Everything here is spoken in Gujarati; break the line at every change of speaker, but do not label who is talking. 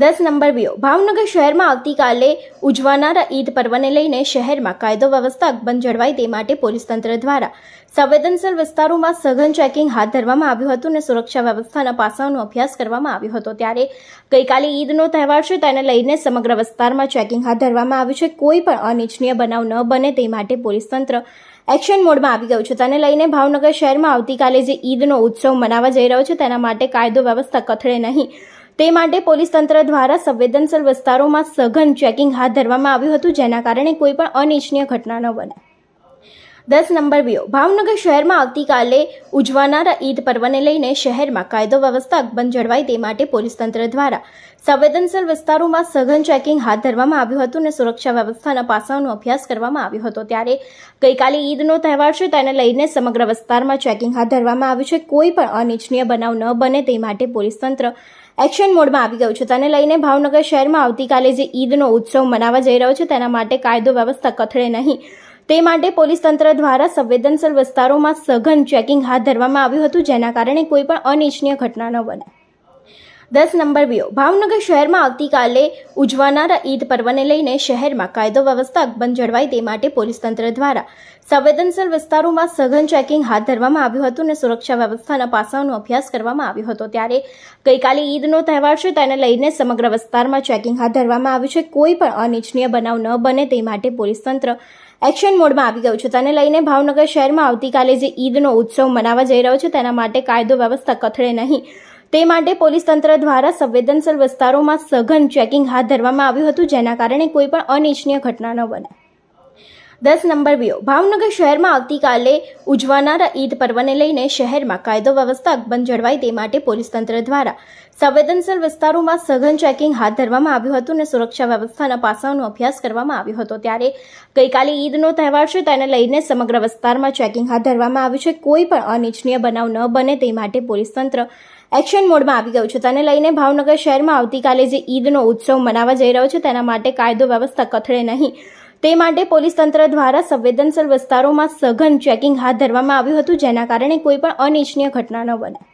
દસ નંબર બીઓ ભાવનગર શહેરમાં આવતીકાલે ઉજવાનારા ઈદ પર્વને લઈને શહેરમાં કાયદો વ્યવસ્થા અકબંધ જળવાય તે માટે પોલીસ તંત્ર દ્વારા સંવેદનશીલ વિસ્તારોમાં સઘન ચેકિંગ હાથ ધરવામાં આવ્યું હતું અને સુરક્ષા વ્યવસ્થાના પાસાઓનો અભ્યાસ કરવામાં આવ્યો હતો ત્યારે ગઈકાલે ઈદનો તહેવાર છે તેને લઈને સમગ્ર વિસ્તારમાં ચેકિંગ હાથ ધરવામાં આવ્યું છે કોઈ પણ અનિચ્છનીય બનાવ ન બને તે માટે પોલીસ તંત્ર એક્શન મોડમાં આવી ગયું છે તેને લઈને ભાવનગર શહેરમાં આવતીકાલે જે ઈદનો ઉત્સવ મનાવવા જઈ રહ્યો છે તેના માટે કાયદો વ્યવસ્થા કથળે નહીં તે માટે પોલીસ તંત્ર દ્વારા સંવેદનશીલ વિસ્તારોમાં સઘન ચેકિંગ હાથ ધરવામાં આવ્યું હતું જેના કારણે કોઈ પણ અનિચ્છનીય ઘટના ન બને દસ નંબર બીઓ ભાવનગર શહેરમાં આવતીકાલે ઉજવાનારા ઈદ પર્વને લઈને શહેરમાં કાયદો વ્યવસ્થા અકબંધ જળવાય તે માટે પોલીસ તંત્ર દ્વારા સંવેદનશીલ વિસ્તારોમાં સઘન ચેકિંગ હાથ ધરવામાં આવ્યું હતું અને સુરક્ષા વ્યવસ્થાના પાસાઓનો અભ્યાસ કરવામાં આવ્યો હતો ત્યારે ગઈકાલે ઈદનો તહેવાર છે તેને લઈને સમગ્ર વિસ્તારમાં ચેકિંગ હાથ ધરવામાં આવ્યું છે કોઈ પણ અનિચ્છનીય બનાવ ન બને તે માટે પોલીસ તંત્ર એક્શન મોડમાં આવી ગયું છે તેને લઈને ભાવનગર શહેરમાં આવતીકાલે જે ઈદનો ઉત્સવ મનાવવા જઈ રહ્યો છે તેના માટે કાયદો વ્યવસ્થા કથળે નહીં તે માટે પોલીસ તંત્ર દ્વારા સંવેદનશીલ વિસ્તારોમાં સઘન ચેકિંગ હાથ ધરવામાં આવ્યું હતું જેના કારણે કોઈ પણ અનિચ્છનીય ઘટના ન બને દસ નંબર બીઓ ભાવનગર શહેરમાં આવતીકાલે ઉજવાનારા ઈદ પર્વને લઈને શહેરમાં કાયદો વ્યવસ્થા અકબંધ જળવાય તે માટે પોલીસ તંત્ર દ્વારા સંવેદનશીલ વિસ્તારોમાં સઘન ચેકિંગ હાથ ધરવામાં આવ્યું હતું અને સુરક્ષા વ્યવસ્થાના પાસાઓનો અભ્યાસ કરવામાં આવ્યો હતો ત્યારે ગઈકાલે ઈદનો તહેવાર છે તેને લઈને સમગ્ર વિસ્તારમાં ચેકિંગ હાથ ધરવામાં આવ્યું છે કોઈ પણ અનિચ્છનીય બનાવ ન બને તે માટે પોલીસ તંત્ર એક્શન મોડમાં આવી ગયું છે તેને લઈને ભાવનગર શહેરમાં આવતીકાલે જે ઈદનો ઉત્સવ મનાવવા જઈ રહ્યો છે તેના માટે કાયદો વ્યવસ્થા કથળે નહીં તે માટે પોલીસ તંત્ર દ્વારા સંવેદનશીલ વિસ્તારોમાં સઘન ચેકિંગ હાથ ધરવામાં આવ્યું હતું જેના કારણે કોઈ પણ અનિચ્છનીય ઘટના ન બને દસ નંબર બીઓ ભાવનગર શહેરમાં આવતીકાલે ઉજવાનારા ઈદ પર્વને લઈને શહેરમાં કાયદો વ્યવસ્થા અકબંધ જળવાય તે માટે પોલીસ તંત્ર દ્વારા સંવેદનશીલ વિસ્તારોમાં સઘન ચેકિંગ હાથ ધરવામાં આવ્યું હતું અને સુરક્ષા વ્યવસ્થાના પાસાઓનો અભ્યાસ કરવામાં આવ્યો હતો ત્યારે ગઈકાલે ઈદનો તહેવાર છે તેને લઈને સમગ્ર વિસ્તારમાં ચેકિંગ હાથ ધરવામાં આવ્યું છે કોઈ પણ અનિચ્છનીય બનાવ ન બને તે માટે પોલીસ તંત્ર એક્શન મોડમાં આવી ગયું છે તને લઈને ભાવનગર શહેરમાં આવતીકાલે જે ઈદનો ઉત્સવ મનાવવા જઈ રહ્યો છે તેના માટે કાયદો વ્યવસ્થા કથળે નહીં તે માટે પોલીસ તંત્ર દ્વારા સંવેદનશીલ વિસ્તારોમાં સઘન ચેકિંગ હાથ ધરવામાં આવ્યું હતું જેના કારણે કોઈ પણ અનિચ્છનીય ઘટના ન બને